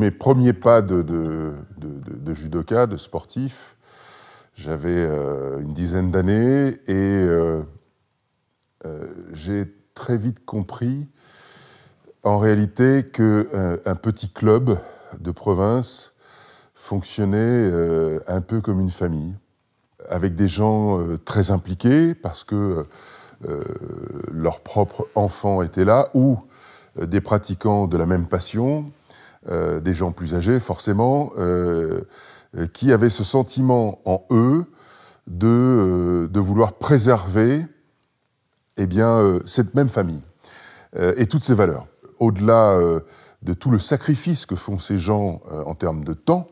mes premiers pas de, de, judoka, de sportif, j'avais euh, une dizaine d'années et euh, euh, j'ai très vite compris en réalité que un, petit club de province fonctionnait un peu comme une famille, avec des gens très impliqués parce que leurs propres enfants étaient là ou des pratiquants de la même passion, euh, des gens plus âgés, forcément, euh, euh, qui avaient ce sentiment en eux de, vouloir préserver eh bien, cette même famille et toutes ses valeurs. Au-delà de tout le sacrifice que font ces gens en termes de temps,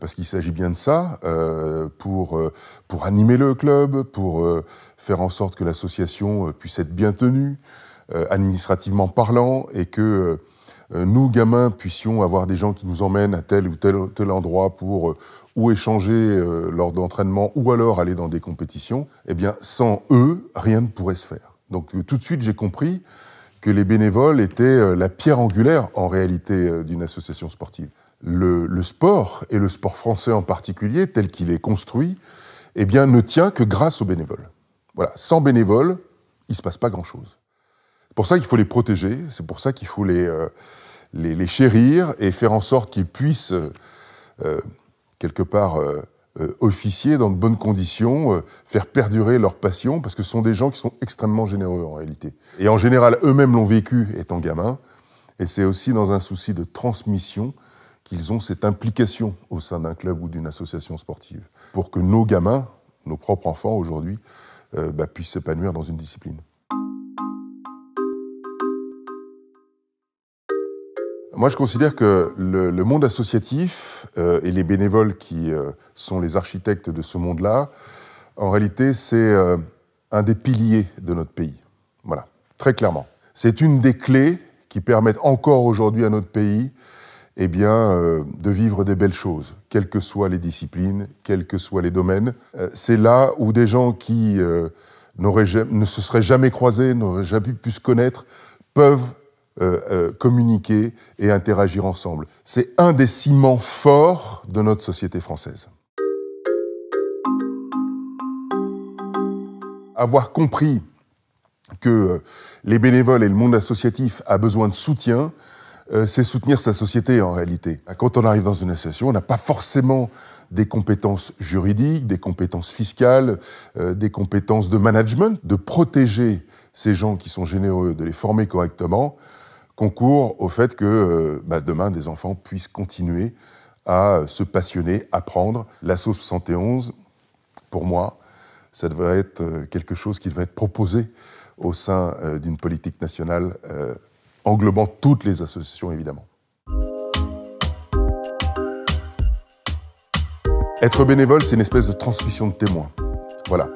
parce qu'il s'agit bien de ça, pour, pour animer le club, pour faire en sorte que l'association puisse être bien tenue, administrativement parlant, et que euh, nous, gamins, puissions avoir des gens qui nous emmènent à tel ou tel, endroit pour euh, ou échanger euh, lors d'entraînement ou alors aller dans des compétitions, eh bien, sans eux, rien ne pourrait se faire. Donc tout de suite, j'ai compris que les bénévoles étaient la pierre angulaire, en réalité, d'une association sportive. Le, le, sport, et le sport français en particulier, tel qu'il est construit, eh bien, ne tient que grâce aux bénévoles. Voilà, sans bénévoles, il ne se passe pas grand-chose pour ça qu'il faut les protéger, c'est pour ça qu'il faut les, euh, chérir et faire en sorte qu'ils puissent, euh, euh, quelque part, officier dans de bonnes conditions, faire perdurer leur passion, parce que ce sont des gens qui sont extrêmement généreux en réalité. Et en général, eux-mêmes l'ont vécu étant gamins, et c'est aussi dans un souci de transmission qu'ils ont cette implication au sein d'un club ou d'une association sportive, pour que nos gamins, nos propres enfants aujourd'hui, bah, puissent s'épanouir dans une discipline. Moi, je considère que le, monde associatif euh, et les bénévoles qui euh, sont les architectes de ce monde-là, en réalité, c'est euh, un des piliers de notre pays. Voilà, très clairement. C'est une des clés qui permettent encore aujourd'hui à notre pays et eh bien, de vivre des belles choses, quelles que soient les disciplines, quels que soient les domaines. c'est là où des gens qui ne se seraient jamais croisés, n'auraient jamais pu se connaître, peuvent euh, euh, communiquer et interagir ensemble. C'est un des ciments forts de notre société française. Avoir compris que euh, les bénévoles et le monde associatif a besoin de soutien, c'est soutenir sa société en réalité. Quand on arrive dans une association, on n'a pas forcément des compétences juridiques, des compétences fiscales, des compétences de management, de protéger ces gens qui sont généreux, de les former correctement concours au fait que euh, bah, demain, des enfants puissent continuer à euh, se passionner, apprendre. L'assaut 71, pour moi, ça devrait être euh, quelque chose qui devrait être proposé au sein d'une politique nationale englobant toutes les associations, évidemment. Être bénévole, c'est une espèce de transmission de témoins. Voilà.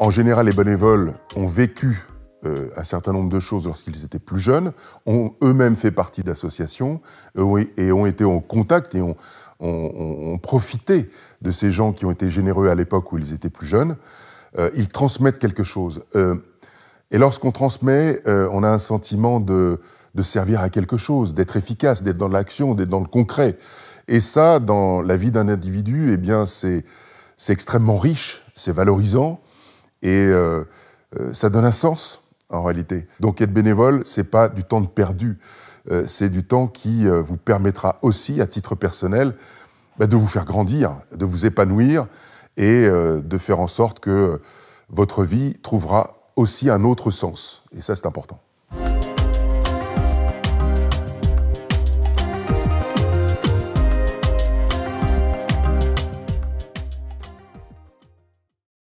en général, les bénévoles ont vécu euh, un certain nombre de choses lorsqu'ils étaient plus jeunes, ont eux-mêmes fait partie d'associations euh, et ont été en contact et ont, profité de ces gens qui ont été généreux à l'époque où ils étaient plus jeunes. Euh, ils transmettent quelque chose. et lorsqu'on transmet, on a un sentiment de, servir à quelque chose, d'être efficace, d'être dans l'action, d'être dans le concret. Et ça, dans la vie d'un individu, eh bien, c'est extrêmement riche, c'est valorisant et ça donne un sens en réalité. Donc être bénévole, c'est pas du temps perdu, euh, c'est du temps qui euh, vous permettra aussi, à titre personnel, bah, de vous faire grandir, de vous épanouir et euh, de faire en sorte que votre vie trouvera aussi un autre sens. Et ça, c'est important.